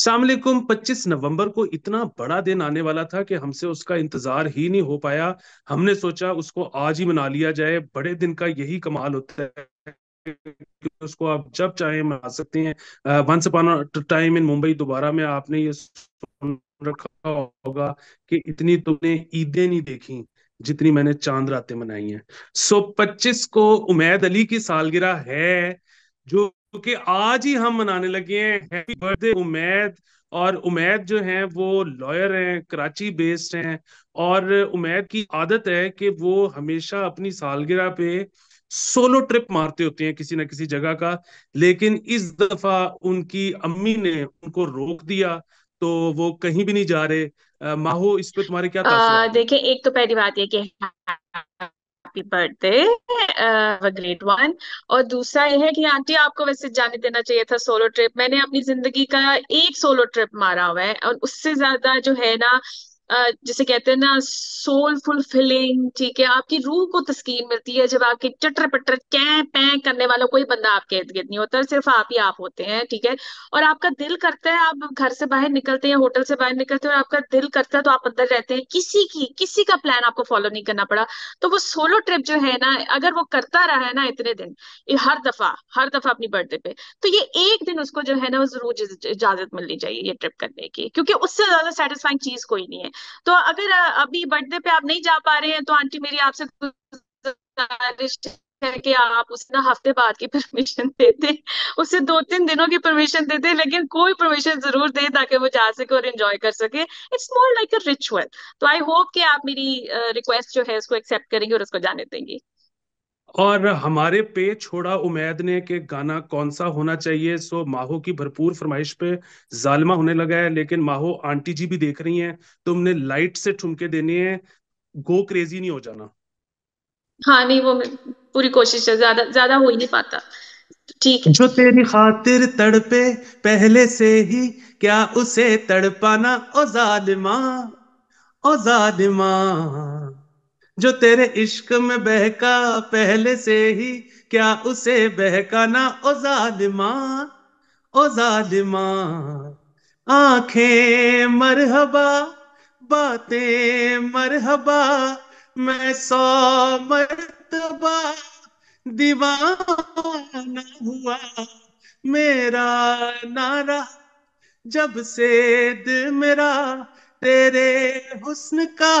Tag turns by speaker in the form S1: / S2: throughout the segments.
S1: सामकुम 25 नवंबर को इतना बड़ा दिन आने वाला था कि हमसे उसका इंतजार ही नहीं हो पाया हमने सोचा उसको आज ही मना लिया जाए बड़े दिन का यही कमाल होता है उसको आप जब चाहे मना सकते हैं once upon time in Mumbai Dobaara में आपने ये रखा होगा कि इतनी तुमने ईदें नहीं देखी जितनी मैंने चांद रातें मनाई हैं सो पच्चीस 25 को उमैद अली की सालगिरह है जो क्योंकि आज ही हम मनाने लगे हैं हैप्पी बर्थडे उमैद और उमैद जो है वो लॉयर हैं कराची बेस्ड हैं और उमैद की आदत है कि वो हमेशा अपनी सालगिरह पे सोलो ट्रिप मारते होते हैं किसी ना किसी जगह का लेकिन इस दफा उनकी अम्मी ने उनको रोक दिया तो वो कहीं भी नहीं जा रहे माहो इस पे तुम्हारे क्या
S2: देखिए एक तो पहली बात यह कि हैप्पी बर्थडे ग्रेट वन और दूसरा यह है कि आंटी आपको वैसे जाने देना चाहिए था सोलो ट्रिप मैंने अपनी जिंदगी का एक सोलो ट्रिप मारा हुआ है और उससे ज्यादा जो है ना जिसे कहते हैं ना सोल फुलफिलिंग ठीक है आपकी रूह को तस्कीन मिलती है जब आपके चटर पटर कै पै करने वाला कोई बंदा आपके इर्द गिर्द नहीं होता सिर्फ आप ही आप होते हैं ठीक है और आपका दिल करता है आप घर से बाहर निकलते हैं होटल से बाहर निकलते हैं और आपका दिल करता है तो आप अंदर रहते हैं किसी की किसी का प्लान आपको फॉलो नहीं करना पड़ा तो वो सोलो ट्रिप जो है ना अगर वो करता रहा है ना इतने दिन हर दफा हर दफा अपनी बर्थडे पे तो ये एक दिन उसको जो है ना वो जरूर इजाजत मिलनी चाहिए ये ट्रिप करने की क्योंकि उससे ज्यादा सेटिस्फाइंग चीज कोई नहीं है तो अगर अभी बर्थडे पे आप नहीं जा पा रहे हैं तो आंटी मेरी आपसे है कि आप उसे ना हफ्ते बाद की परमिशन देते उसे दो तीन दिनों की परमिशन देते लेकिन कोई परमिशन जरूर दे ताकि वो जा सके और एंजॉय कर सके it's more like a ritual तो आई होप कि आप मेरी रिक्वेस्ट uh, जो है उसको एक्सेप्ट करेंगे और उसको जाने देंगी
S1: और हमारे पे छोड़ा उमैद ने के गाना कौन सा होना चाहिए सो माहो की भरपूर फरमाइश पे जालमा होने लगा है लेकिन माहो आंटी जी भी देख रही हैं तुमने तो लाइट से ठुमके देने हैं गो क्रेजी नहीं हो जाना
S2: हाँ नहीं वो मैं पूरी कोशिश है ज्यादा ज्यादा हो ही नहीं पाता ठीक
S3: है जो तेरी खातिर तड़पे पहले से ही क्या उसे तड़पाना ओ जालिमा ओ जालिमा जो तेरे इश्क में बहका पहले से ही क्या उसे बहकाना ओ जालिमा ओ जालिमा आंखें मरहबा बातें मरहबा मैं सौ मरतबा दीवाना हुआ मेरा नारा जब से दिल मेरा तेरे हुस्न का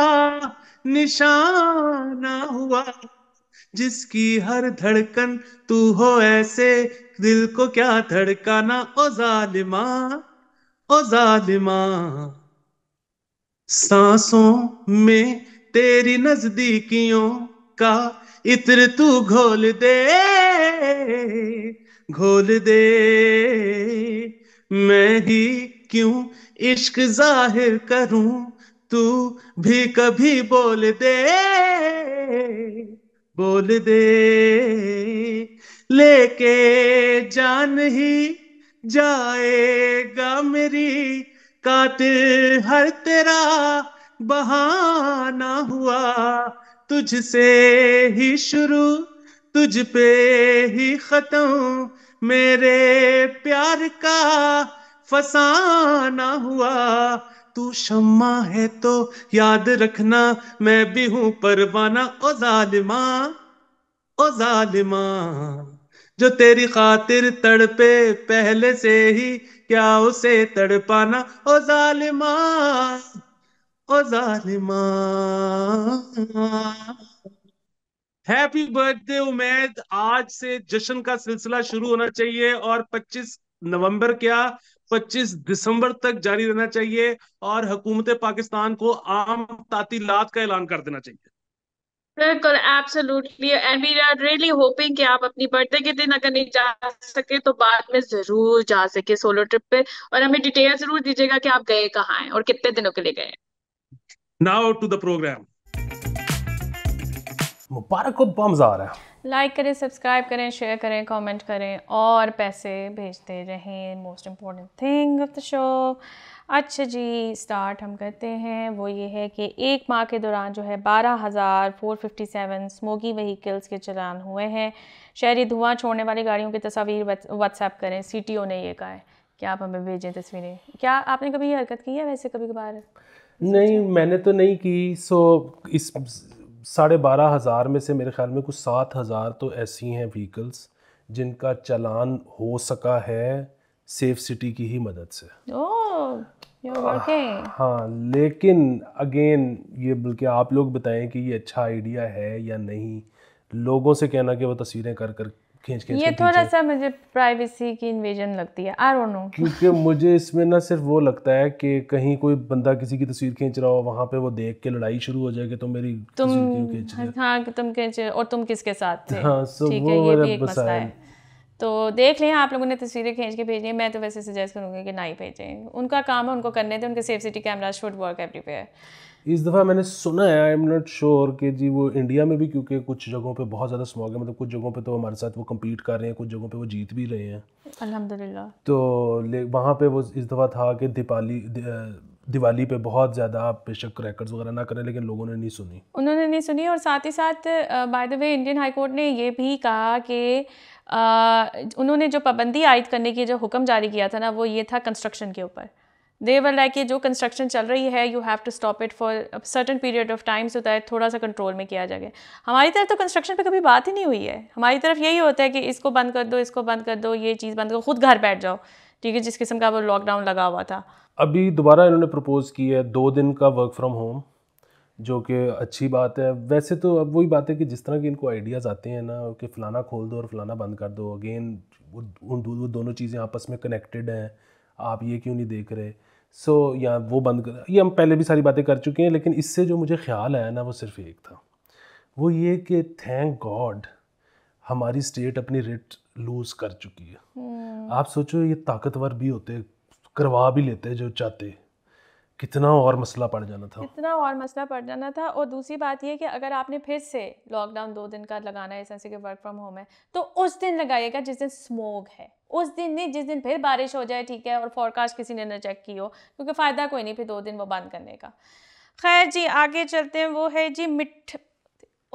S3: निशाना हुआ जिसकी हर धड़कन तू हो ऐसे दिल को क्या धड़काना ओ जालिमा ओ जालिमा सांसों में तेरी नजदीकियों का इत्र तू घोल दे घोल दे मैं ही क्यों इश्क जाहिर करूं तू भी कभी बोल दे बोल दे लेके जान ही जाएगा मेरी काट हर तेरा बहाना हुआ तुझसे ही शुरू तुझ पे ही खत्म मेरे प्यार का फसाना हुआ तू शम्मा है तो याद रखना मैं भी हूं परवाना ओ जालिमा ओ जालिमा जो तेरी खातिर तड़पे पहले से ही क्या उसे तड़पाना ओ जालिमा ओ जालिमा हैप्पी बर्थडे उमेद आज से जश्न का सिलसिला शुरू होना चाहिए और 25 नवंबर क्या 25 दिसंबर तक जारी रहना चाहिए और हुकूमत पाकिस्तान को आम तातीलात का ऐलान कर देना चाहिए
S2: बिल्कुल absolutely and we are really hoping कि आप अपनी बर्थडे के दिन अगर नहीं जा सके तो बाद में जरूर जा सके सोलो ट्रिप पे और हमें डिटेल जरूर दीजिएगा कि आप गए कहाँ हैं और कितने दिनों के लिए गए
S1: नाउ टू द प्रोग्राम मुबारक को बम्स आ रहा है
S2: लाइक करें सब्सक्राइब करें शेयर करें कमेंट करें और पैसे भेजते रहें most important thing of the show अच्छा जी स्टार्ट हम करते हैं वो ये है कि एक माह के दौरान जो है बारह हज़ार four fifty seven smoky vehicles के चलान हुए हैं शहरी धुआं छोड़ने वाली गाड़ियों की तस्वीर व्हाट्सएप करें सी ने ये कहा है क्या आप हमें भेजें तस्वीरें क्या आपने कभी ये हरकत की है वैसे कभी कभार
S1: नहीं मैंने तो नहीं की सो इस साढ़े बारह हज़ार में से मेरे ख्याल में कुछ सात हज़ार तो ऐसी हैं व्हीकल्स जिनका चलान हो सका है सेफ सिटी की ही मदद से
S2: oh,
S1: हाँ लेकिन अगेन ये बल्कि आप लोग बताएं कि ये अच्छा आइडिया है या नहीं लोगों से कहना कि वो तस्वीरें कर कर खींच के ये थोड़ा
S2: सा मुझे प्राइवेसी की इन्वेजन लगती है आई डोंट नो क्योंकि
S1: मुझे इसमें ना सिर्फ वो लगता है कि कहीं कोई बंदा किसी की तस्वीर खींच रहा हो वहाँ पे वो देख के लड़ाई शुरू हो जाए कि तुम मेरी तुम
S2: हाँ कि तुम खींच और तुम किसके साथ थे हाँ सो वो ये भी एक मसला है तो देख लें आप लोगों ने तस्वीरें खींच के भेजी है मैं तो वैसे सजेस्ट करूँगी कि ना ही भेजें उनका काम है उनको करने दें उनके safe city camera should work everywhere
S1: इस दफ़ा मैंने सुना है आई एम नॉट श्योर कि जी वो इंडिया में भी क्योंकि कुछ जगहों पे बहुत ज़्यादा स्मॉग है मतलब कुछ जगहों पे तो हमारे साथ वो कम्पीट कर रहे हैं कुछ जगहों पे वो जीत भी रहे हैं
S2: अल्हम्दुलिल्लाह
S1: तो ले वहाँ पर वो इस दफ़ा था कि दीपाली दिवाली पे बहुत ज़्यादा आप बेशक क्रैकर्स वगैरह ना करें लेकिन लोगों ने नहीं सुनी
S2: उन्होंने नहीं सुनी और साथ ही साथ by the way Indian high court ने ये भी कहा कि उन्होंने जो पाबंदी आयद करने की जो हुक्म जारी किया था ना वो ये था कंस्ट्रक्शन के ऊपर दे वर लाइक ये जो कंस्ट्रक्शन चल रही है you have to stop it for certain period of times होता है थोड़ा सा कंट्रोल में किया जाए हमारी तरफ तो कंस्ट्रक्शन पे कभी बात ही नहीं हुई है हमारी तरफ यही होता है कि इसको बंद कर दो इसको बंद कर दो ये चीज़ बंद करो खुद घर बैठ जाओ ठीक है जिस किस्म का वो लॉकडाउन लगा हुआ था
S1: अभी दोबारा इन्होंने प्रपोज़ किया है दो दिन का वर्क फ्रॉम होम जो कि अच्छी बात है वैसे तो अब वही बात है कि जिस तरह के इनको आइडियाज़ आते हैं ना कि फ़लाना खोल दो और फ़लाना बंद कर दो अगेन वो, वो दोनों चीज़ें आपस में कनेक्टेड हैं आप ये क्यों नहीं देख रहे सो so, या वो बंद कर ये हम पहले भी सारी बातें कर चुके हैं लेकिन इससे जो मुझे ख्याल आया ना वो सिर्फ एक था वो ये कि थैंक गॉड हमारी स्टेट अपनी रेट लूज़ कर चुकी है
S2: हम्म। आप
S1: सोचो ये ताकतवर भी होते करवा भी लेते जो चाहते कितना और मसला पड़ जाना था
S2: कितना और मसला पड़ जाना था और दूसरी बात यह कि अगर आपने फिर से लॉकडाउन दो दिन का लगाना है जैसे कि वर्क फ्रॉम होम है तो उस दिन लगाइएगा जिस दिन स्मोग है उस दिन नहीं जिस दिन फिर बारिश हो जाए ठीक है और फॉरकास्ट किसी ने ना चेक की हो क्योंकि फ़ायदा कोई नहीं फिर दो दिन वो बंद करने का खैर जी आगे चलते हैं वो है जी मिठ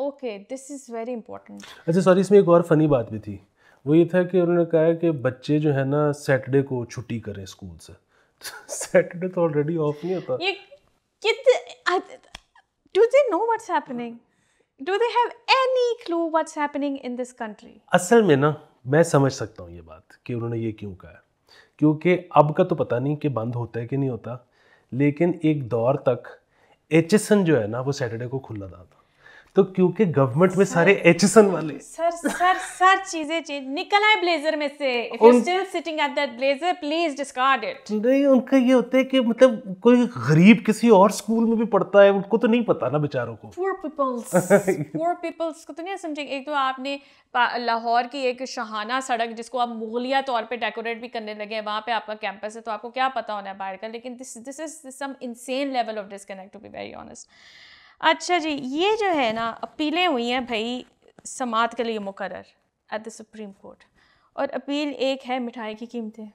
S2: okay this is very important
S1: अच्छा सॉरी इसमें एक और फनी बात भी थी वो ये था कि उन्होंने कहा कि बच्चे जो है ना सैटरडे को छुट्टी करें स्कूल से सैटरडे तो ऑलरेडी ऑफ नहीं होता ये
S2: कित do they know what's happening do they have any clue what's happening in this country
S1: असल में ना मैं समझ सकता हूँ ये बात कि उन्होंने ये क्यों कहा क्योंकि अब का तो पता नहीं कि बंद होता है कि नहीं होता लेकिन एक दौर तक एच जो है ना वो सैटरडे को खुला था तो क्योंकि गवर्नमेंट में सारे एचएसएन वाले
S2: सर सर सर चीजें चेंज निकल आए ब्लेजर में से if you still sitting at that blazer please discard it नहीं उनका ये
S1: होता है कि मतलब कोई गरीब किसी और स्कूल में भी पढ़ता है उनको तो नहीं पता ना बेचारों को
S2: पुअर पीपल्स पुअर पीपल्स को तो नहीं समझेंगे एक तो आपने लाहौर की एक शहाना सड़क जिसको आप मुगलिया तौर पे डेकोरेट भी करने लगे हैं वहाँ पे आपका कैंपस है तो आपको क्या पता होना है बाहर का लेकिन this this is some insane level of disconnect to be very honest अच्छा जी ये जो है ना अपीलें हुई हैं भाई समात के लिए मुकर एट द सुप्रीम कोर्ट और अपील एक है मिठाई की कीमतें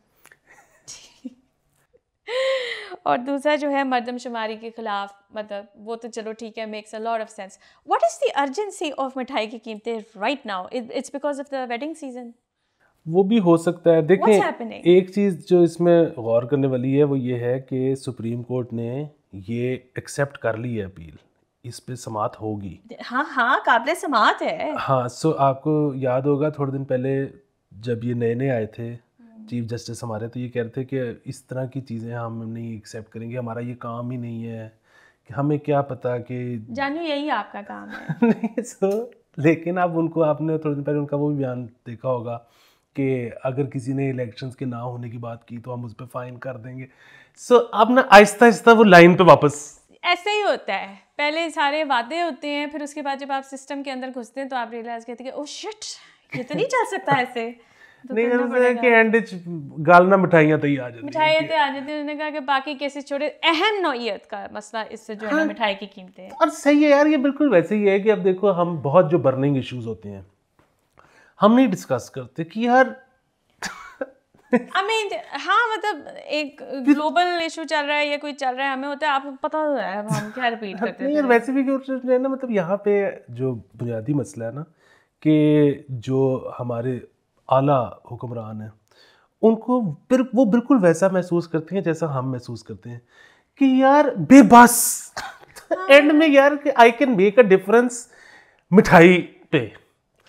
S2: और दूसरा जो है मरदमशुमारी के ख़िलाफ़ मतलब वो तो चलो ठीक है makes a lot of sense what is the urgency of मिठाई की कीमतें right now it's because of the wedding season
S1: वो भी हो सकता है देखें एक चीज़ जो इसमें गौर करने वाली है वो ये है कि सुप्रीम कोर्ट ने ये एक्सेप्ट कर ली है अपील इस पे समात होगी
S2: हाँ हाँ काबिल समात है
S1: हाँ सो आपको याद होगा थोड़े दिन पहले जब ये नए नए आए थे हम्म। चीफ जस्टिस हमारे तो ये कह रहे थे कि इस तरह की चीज़ें हम नहीं एक्सेप्ट करेंगे हमारा ये काम ही नहीं है कि हमें क्या पता कि
S2: जानू यही आपका काम है
S1: नहीं सो लेकिन आप उनको आपने थोड़े दिन पहले उनका वो भी बयान देखा होगा कि अगर किसी ने इलेक्शंस के ना होने की बात की तो हम उस पर फाइन कर देंगे सो so, आप ना आहिस्ता आहिस्ता वो लाइन पे वापस
S2: ऐसे ही होता है पहले सारे वादे होते हैं फिर उसके बाद जब आप सिस्टम के अंदर घुसते हैं तो आप रियलाइज करते हैं ओ शिट oh, ये तो नहीं चल सकता ऐसे तो तो तो बाकी छोड़े अहम का मसला इससे जो है हाँ। मिठाई की
S3: सही है यार ये
S1: बिल्कुल वैसे ही है अब देखो हम बहुत जो बर्निंग होते हैं हम नहीं डिस्कस करते
S3: कि यार
S2: आई मीन हाँ मतलब एक ग्लोबल इशू चल रहा है या कोई चल रहा है हमें होता है आपको पता हो तो है हम क्या रिपीट करते हैं वैसे
S3: भी क्यों ना
S1: मतलब यहाँ पे जो बुनियादी मसला है ना कि जो हमारे आला हुक्मरान हैं उनको फिर वो बिल्कुल वैसा महसूस करते हैं जैसा हम महसूस करते हैं कि यार बेबस एंड हाँ। में यार I can make a
S3: difference मिठाई पे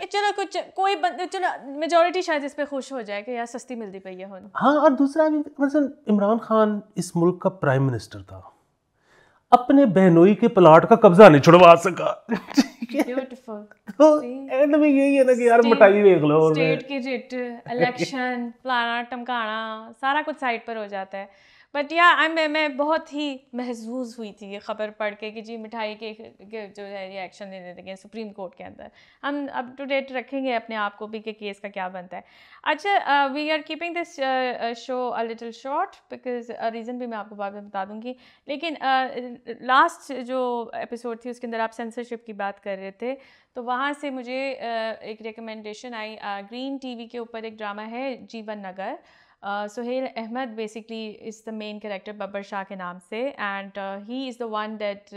S2: कि चलो कुछ कोई बंद चलो मेजोरिटी शायद इस पर खुश हो जाए कि यार सस्ती मिलती पाई है
S3: हाँ और दूसरा मतलब इमरान खान इस
S1: मुल्क का प्राइम मिनिस्टर था अपने बहनोई के प्लाट का कब्जा नहीं छुड़वा सका
S2: तो
S3: एंड में यही है ना कि
S2: यार मटाई देख लो स्टेट की जिट इलेक्शन फलाना टमकाना सारा कुछ साइड पर हो जाता है बट या आई मैं मैं बहुत ही महजूज हुई थी ये खबर पढ़ के कि जी मिठाई के, के जो है रिएक्शन एक्शन ले लेते हैं सुप्रीम कोर्ट के अंदर हम अप टू डेट रखेंगे अपने आप को भी कि केस का क्या बनता है अच्छा we are keeping this show a little short because reason भी मैं आपको बाद में बता दूंगी लेकिन लास्ट uh, जो एपिसोड थी उसके अंदर आप सेंसरशिप की बात कर रहे थे तो वहाँ से मुझे uh, एक रिकमेंडेशन आई ग्रीन टी के ऊपर एक ड्रामा है Jeevan Nagar Sohail Ahmed basically is the main character Babbar Shah के नाम से and he is the one that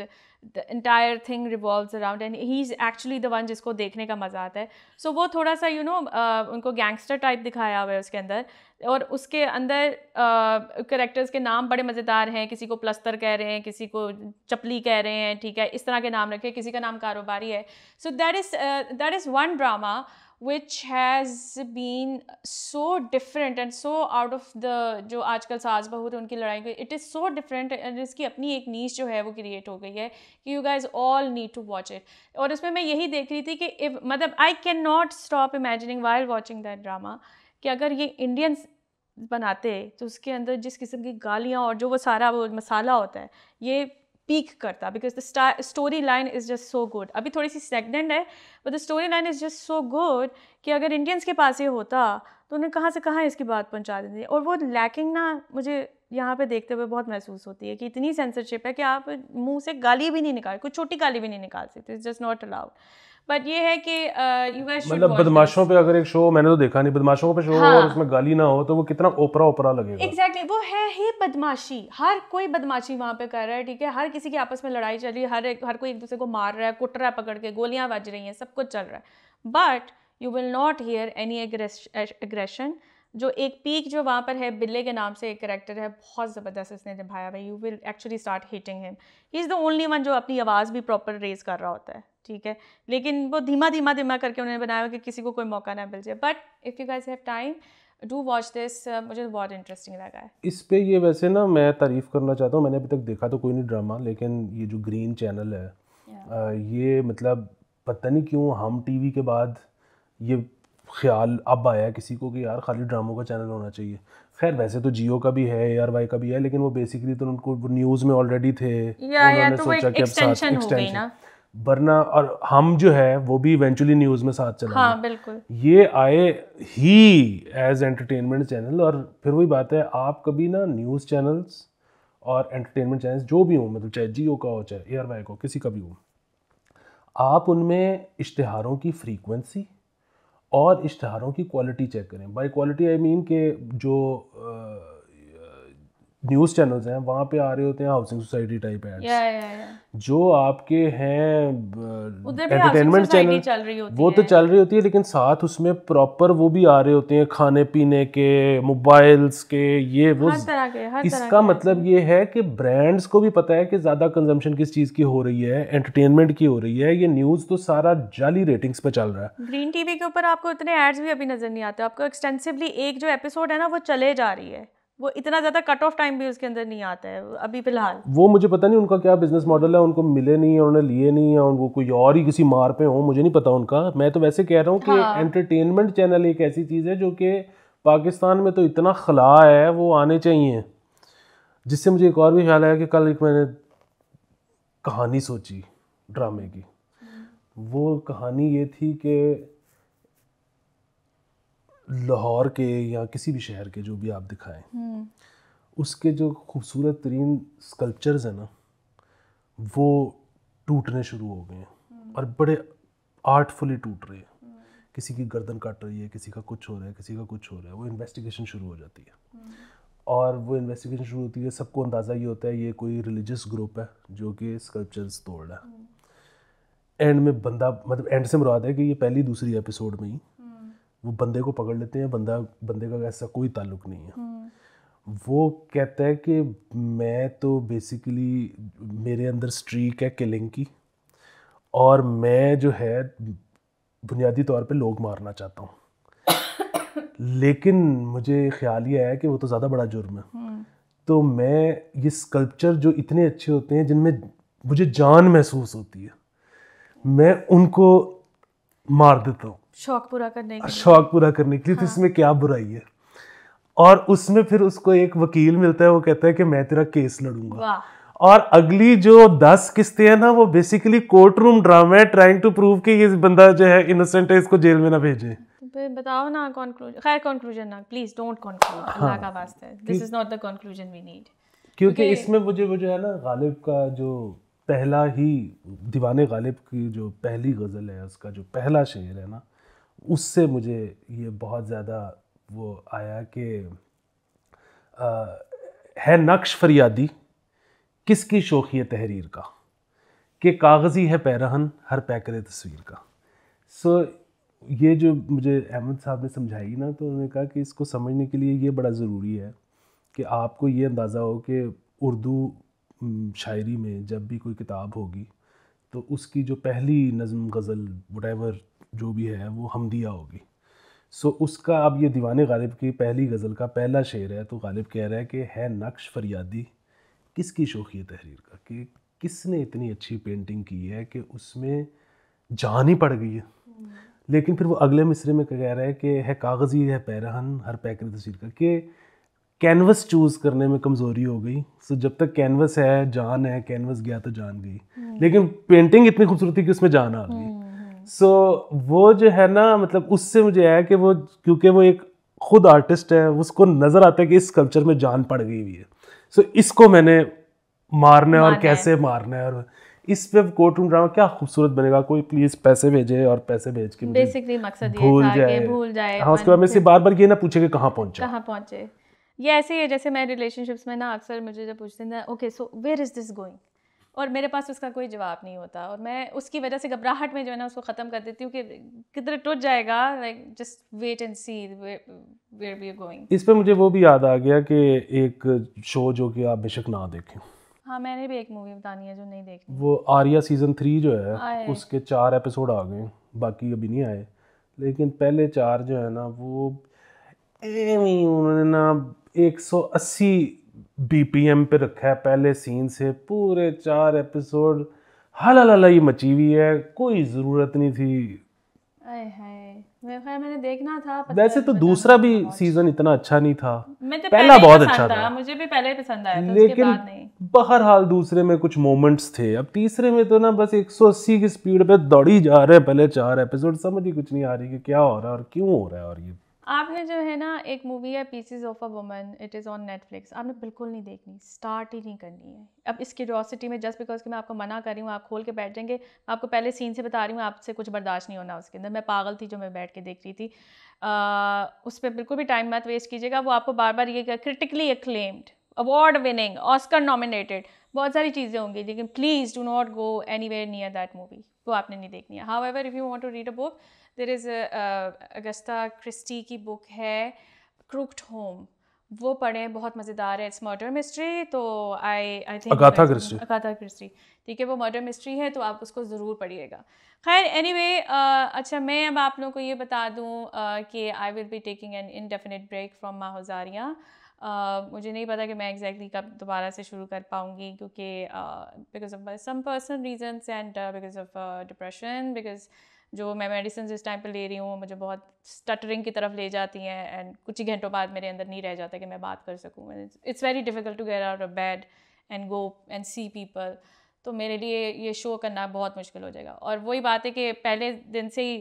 S2: the entire thing revolve around and he is actually the one जिसको देखने का मजा आता है सो so, वो थोड़ा सा you you know know, uh, उनको गैंगस्टर टाइप दिखाया हुआ है उसके अंदर और उसके अंदर करेक्टर्स uh, के नाम बड़े मज़ेदार हैं किसी को प्लस्तर कह रहे हैं किसी को चपली कह रहे हैं ठीक है इस तरह के नाम रखे किसी का नाम कारोबारी है so that is that is one drama which has been so different and so out of the जो आजकल सास बहू थे उनकी लड़ाई it is so different and इसकी अपनी एक नीच जो है वो create हो गई है कि you guys all need to watch it और इसमें मैं यही देख रही थी कि if, मतलब I cannot stop imagining while watching that drama कि अगर ये इंडियंस बनाते तो उसके अंदर जिस किस्म की गालियाँ और जो वो सारा वो मसाला होता है ये पीक करता because the story line is just so good अभी थोड़ी सी स्टेगनेंट है but the story line is just so good कि अगर इंडियंस के पास ये होता तो उन्हें कहाँ से कहाँ इसकी बात पहुँचा देती और वो लैकिंग ना मुझे यहाँ पे देखते हुए बहुत महसूस होती है कि इतनी सेंसरशिप है कि आप मुंह से गाली भी नहीं निकाल कुछ छोटी गाली भी नहीं निकाल सकते it's just not allowed but ये है कि यू uh, गाइस मतलब बदमाशों
S1: पे अगर एक शो मैंने तो देखा नहीं बदमाशों पे शो हाँ. और उसमें गाली ना हो तो वो कितना ओपरा ओपरा लगेगा
S2: एग्जैक्टली exactly, वो है ही बदमाशी हर कोई बदमाशी वहाँ पे कर रहा है ठीक है हर किसी की आपस में लड़ाई चल रही है हर एक हर कोई एक दूसरे को मार रहा है कुट रहा है पकड़ के गोलियाँ बज रही हैं सब कुछ चल रहा है but you will not hear any aggression जो एक पीक जो वहाँ पर है बिल्ले के नाम से एक करेक्टर है बहुत ज़बरदस्त इसने निभाया भाई you will actually start hitting him he is the only one जो अपनी आवाज़ भी प्रॉपर रेज कर रहा होता है ठीक है लेकिन वो धीमा धीमा धीमा करके उन्होंने बनाया कि किसी को कोई मौका ना मिल जाए but if you guys have time do watch this मुझे बहुत इंटरेस्टिंग लगा है
S1: इस पर ये वैसे ना मैं तारीफ़ करना चाहता हूँ मैंने अभी तक देखा तो कोई नहीं ड्रामा लेकिन ये जो ग्रीन चैनल है
S2: yeah.
S1: आ, uh, ये मतलब पता नहीं क्यों हम टीवी के बाद ये ख्याल अब आया किसी को कि यार खाली ड्रामों का चैनल होना चाहिए खैर वैसे तो जियो का भी है ए आर वाई का भी है लेकिन वो बेसिकली तो उनको न्यूज़ में ऑलरेडी थे उन्होंने तो सोचा कि अब साथ एक्सटेंशन वरना और हम जो है वो भी इवेंचुअली न्यूज़ में साथ चला हाँ, बिल्कुल ये आए ही एज एंटरटेनमेंट चैनल और फिर वही बात है आप कभी ना न्यूज़ चैनल्स और एंटरटेनमेंट चैनल्स जो भी हों मतलब चाहे जियो का हो चाहे ए आर का हो किसी का भी हो आप उनमें इश्तहारों की फ्रीक्वेंसी और इश्तहारों की क्वालिटी चेक करें बाय क्वालिटी आई मीन के जो न्यूज़ चैनल्स हैं वहाँ पे आ रहे होते हैं हाउसिंग सोसाइटी टाइप
S2: एड्स
S1: जो आपके हैं
S2: एंटरटेनमेंट चैनल चल रही होती वो है। तो
S1: चल रही होती है लेकिन साथ उसमें प्रॉपर वो भी आ रहे होते हैं खाने पीने के मोबाइल्स के ये वो हर तरह के, हर इसका तरह मतलब ये है कि ब्रांड्स को भी पता है कि ज़्यादा कंजम्पशन किस चीज़ की हो रही है एंटरटेनमेंट की हो रही है ये न्यूज़ तो सारा जाली रेटिंग्स पे चल रहा है
S2: ग्रीन टीवी के ऊपर आपको इतने एड्स भी अभी नज़र नहीं आते आपको एक्सटेंसिवली एक जो एपिसोड है ना वो चले जा रही है वो इतना ज़्यादा कट ऑफ टाइम भी उसके अंदर नहीं आता है अभी फिलहाल
S1: वो मुझे पता नहीं उनका क्या बिजनेस मॉडल है उनको मिले नहीं है उन्होंने लिए नहीं है उनको कोई और ही किसी मार पे हो मुझे नहीं पता उनका मैं तो वैसे कह रहा हूँ कि एंटरटेनमेंट हाँ। चैनल एक ऐसी चीज़ है जो कि पाकिस्तान में तो इतना खला है वो आने चाहिए जिससे मुझे एक और भी ख्याल आया कि कल एक मैंने कहानी सोची ड्रामे की वो कहानी ये थी कि लाहौर के या किसी भी शहर के जो भी आप दिखाएं उसके जो खूबसूरत तरीन स्कल्पचर्स हैं ना वो टूटने शुरू हो गए हैं और बड़े आर्टफुली टूट रहे हैं किसी की गर्दन काट रही है किसी का कुछ हो रहा है किसी का कुछ हो रहा है वो इन्वेस्टिगेशन शुरू हो जाती है और वो इन्वेस्टिगेशन शुरू होती है सबको अंदाज़ा ये होता है ये कोई रिलीजियस ग्रुप है जो कि स्कल्पचर्स तोड़ रहा है एंड में बंदा मतलब एंड से मुराद है कि ये पहली दूसरी एपिसोड में ही वो बंदे को पकड़ लेते हैं बंदा बंदे का ऐसा कोई ताल्लुक नहीं है हम्म। वो कहता है कि मैं तो बेसिकली मेरे अंदर स्ट्रीक है किलिंग की और मैं जो है बुनियादी तौर पे लोग मारना चाहता हूँ लेकिन मुझे ख्याल ये आया कि वो तो ज़्यादा बड़ा जुर्म है हम्म। तो मैं ये स्कल्पचर जो इतने अच्छे होते हैं जिनमें मुझे जान महसूस होती है मैं उनको मार देता हूँ
S2: शौक पूरा करने के
S1: शौक पूरा करने के लिए तो हाँ। तो इसमें क्या बुराई है और उसमें फिर उसको एक वकील मिलता है वो कहता है कि मैं तेरा केस
S2: लड़ूंगा
S1: और अगली जो दस किस्तें हैं ना वो बेसिकली कोर्ट रूम ड्रामा है ट्राइंग टू प्रूव कि ये बंदा जो है इनोसेंट है इसको जेल में ना भेजे
S2: तो बताओ ना कॉन्क्लूजन खैर कॉन्क्लूजन ना प्लीज डोंट कॉन्क्लूड अल्लाह का वास्ते this is not the conclusion we need
S1: क्योंकि इसमें मुझे वो जो है ना गालिब का जो पहला ही दीवाने गालिब की जो पहली गज़ल है उसका जो पहला शेर है ना उससे मुझे ये बहुत ज़्यादा वो आया कि है नक्श फरियादी किसकी शोखी तहरीर का कि कागज़ी है पैरहन हर पैकर तस्वीर का सो so, ये जो मुझे अहमद साहब ने समझाई ना तो उन्होंने कहा कि इसको समझने के लिए ये बड़ा ज़रूरी है कि आपको ये अंदाज़ा हो कि उर्दू शायरी में जब भी कोई किताब होगी तो उसकी जो पहली नज़म गज़ल वट जो भी है वो हमदिया होगी सो उसका अब ये दीवान गालिब की पहली गज़ल का पहला शेर है तो गालिब कह रहा है कि है नक्श फरियादी किसकी है तहरीर का कि किसने इतनी अच्छी पेंटिंग की है कि उसमें जान ही पड़ गई है लेकिन फिर वो अगले मिसरे में कह रहा है कि है कागज़ी है पैरहन हर पैकर तस्वीर का कि कैनवस चूज़ करने में कमज़ोरी हो गई सो जब तक कैनवस है जान है कैनवस गया तो जान गई हम्म। लेकिन पेंटिंग इतनी खूबसूरत थी कि उसमें जान आ गई हम्म। सो so, वो जो है ना मतलब उससे मुझे आया कि वो क्योंकि वो एक खुद आर्टिस्ट है उसको नज़र आता है कि इस कल्चर में जान पड़ गई हुई है सो so, इसको मैंने मारना है और कैसे मारना है और इस पे कोर्ट रूम ड्रामा क्या खूबसूरत बनेगा कोई प्लीज पैसे भेजे और पैसे भेज के
S2: बेसिकली मकसद ये भूल था जाए भूल जाए हाँ उसके बाद में से
S1: बार बार ये ना पूछे कि कहाँ पहुंचे कहाँ
S2: पहुंचे ये ऐसे ही है जैसे मैं रिलेशनशिप्स में ना अक्सर मुझे जब पूछते हैं ना okay so where is this going और मेरे पास उसका कोई जवाब नहीं होता और मैं उसकी वजह से घबराहट में जो है ना उसको ख़त्म कर देती हूँ कि किधर टूट जाएगा like just wait and see where we are going
S1: इस पर मुझे वो भी याद आ गया कि एक शो जो कि आप बेशक ना देखें
S2: हाँ मैंने भी एक मूवी बतानी है जो नहीं देखी
S1: वो आर्या सीजन थ्री जो है उसके चार एपिसोड आ गए बाकी अभी नहीं आए लेकिन पहले चार जो है ना वो उन्होंने ना 180 बीपीएम पे रखा है पहले सीन से पूरे चार एपिसोड हला हल ये मची हुई है कोई ज़रूरत नहीं थी
S2: मैंने देखना था वैसे
S1: तो दूसरा भी सीजन इतना अच्छा नहीं था तो पहला बहुत अच्छा था
S2: मुझे भी पहले पसंद आया था लेकिन
S1: बहरहाल दूसरे में कुछ मोमेंट्स थे अब तीसरे में तो ना बस 180 की स्पीड पे दौड़ी जा रहे हैं पहले चार एपिसोड समझ ही कुछ नहीं आ रही कि क्या हो रहा है और क्यों हो रहा है और ये
S2: आपने जो है ना एक मूवी है pieces of a woman it is on Netflix आपने बिल्कुल नहीं देखनी स्टार्ट ही नहीं करनी है अब इस क्यूरोसिटी में जस्ट बिकॉज कि मैं आपको मना कर रही हूँ आप खोल के बैठ जाएंगे आपको पहले सीन से बता रही हूँ आपसे कुछ बर्दाश्त नहीं होना उसके अंदर मैं पागल थी जो मैं बैठ के देख रही थी आ, उस पर बिल्कुल भी टाइम मत वेस्ट कीजिएगा वो आपको बार बार ये critically acclaimed award winning Oscar nominated बहुत सारी चीज़ें होंगी लेकिन please do not go anywhere near that movie वो आपने नहीं देखनी है however if you want to read a book there is Agatha Christie की बुक है क्रुक्ड होम वो पढ़ें बहुत मज़ेदार है इट्स मर्डर मिस्ट्री तो I I think Agatha Christie Agatha Christie ठीक है वो मर्डर मिस्ट्री है तो आप उसको ज़रूर पढ़िएगा खैर एनी वे अच्छा मैं अब आप लोगों को ये बता दूँ uh, कि I will be taking an indefinite break from माहौजारियाँ मुझे नहीं पता कि मैं एग्जैक्टली exactly कब दोबारा से शुरू कर पाऊँगी क्योंकि because of some personal reasons and because of depression because जो मैं मेडिसिन इस टाइम पर ले रही हूँ मुझे बहुत स्टटरिंग की तरफ ले जाती हैं एंड कुछ ही घंटों बाद मेरे अंदर नहीं रह जाता कि मैं बात कर सकूँ it's very difficult to get out a bed and go and see people तो मेरे लिए ये शो करना बहुत मुश्किल हो जाएगा और वही बात है कि पहले दिन से ही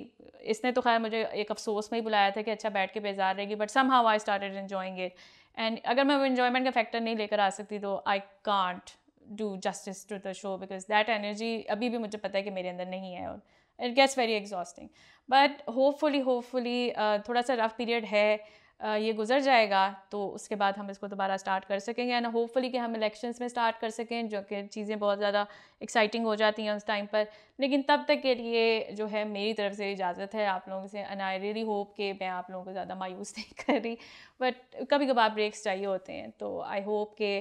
S2: इसने तो खैर मुझे एक अफसोस में ही बुलाया था कि अच्छा बैठ के बेजार रहेगी but somehow I started enjoying it and अगर मैं वो इन्जॉयमेंट का फैक्टर नहीं लेकर आ सकती तो I can't do justice to the show because that energy अभी भी मुझे पता है कि मेरे अंदर नहीं है और it gets very exhausting but hopefully hopefully थोड़ा सा रफ पीरियड है ये गुजर जाएगा तो उसके बाद हम इसको दोबारा स्टार्ट कर सकेंगे एंड होपफुली कि हम इलेक्शंस में स्टार्ट कर सकें जो कि चीज़ें बहुत ज़्यादा एक्साइटिंग हो जाती हैं उस टाइम पर लेकिन तब तक के लिए जो है मेरी तरफ से इजाज़त है आप लोगों से एंड आई रियली होप कि मैं आप लोगों को ज़्यादा मायूस नहीं कर रही बट कभी कभार ब्रेक्स चाहिए होते हैं तो आई होप कि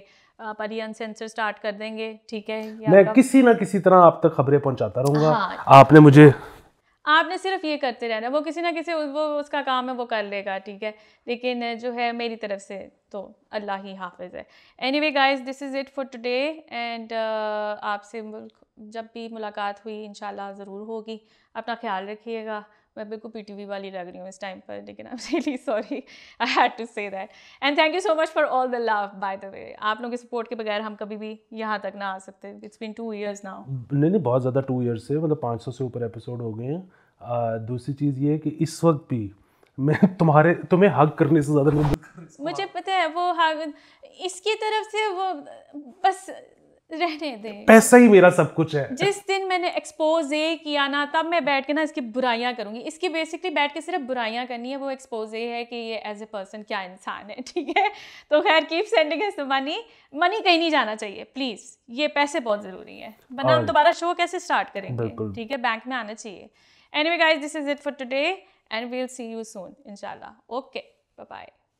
S2: आप अली अनसेंसर स्टार्ट कर देंगे ठीक है मैं किसी ना
S1: किसी तरह आप तक खबरें पहुँचाता रहूँगा हाँ, आपने मुझे
S2: आपने सिर्फ ये करते रहना वो किसी ना किसी वो उसका काम है वो कर लेगा ठीक है लेकिन जो है मेरी तरफ से तो अल्लाह ही हाफिज़ है anyway guys this is it for today and आपसे जब भी मुलाकात हुई इन ज़रूर होगी अपना ख्याल रखिएगा मैं बिल्कुल पी टी वी वाली लग रही हूँ इस टाइम पर लेकिन I am really sorry I had to say that and thank you so much for all the love by the way आप लोगों के सपोर्ट के बगैर हम कभी भी यहाँ तक ना आ सकते it's been two years now
S1: नहीं नहीं बहुत ज़्यादा टू ईयर्स है मतलब पाँच सौ से ऊपर एपिसोड हो गए हैं दूसरी चीज़ ये कि इस वक्त भी मैं तुम्हारे तुम्हें हग करने से ज़्यादा
S2: मुझे पता है वो हग इसकी तरफ से वो बस रहने दें
S1: पैसा ही मेरा सब कुछ है
S2: जिस दिन मैंने एक्सपोजे किया ना तब मैं बैठ के ना इसकी बुराइयां करूंगी इसकी बेसिकली बैठ के सिर्फ बुराइयां करनी है वो एक्सपोजे है कि ये एज ए पर्सन क्या इंसान है ठीक है तो खैर keep sending is money money कहीं नहीं जाना चाहिए प्लीज़ ये पैसे बहुत ज़रूरी है बना हम दोबारा शो कैसे स्टार्ट करेंगे ठीक है बैंक में आना चाहिए any guys this is it for today and we'll see you soon इनशाला ओके बाय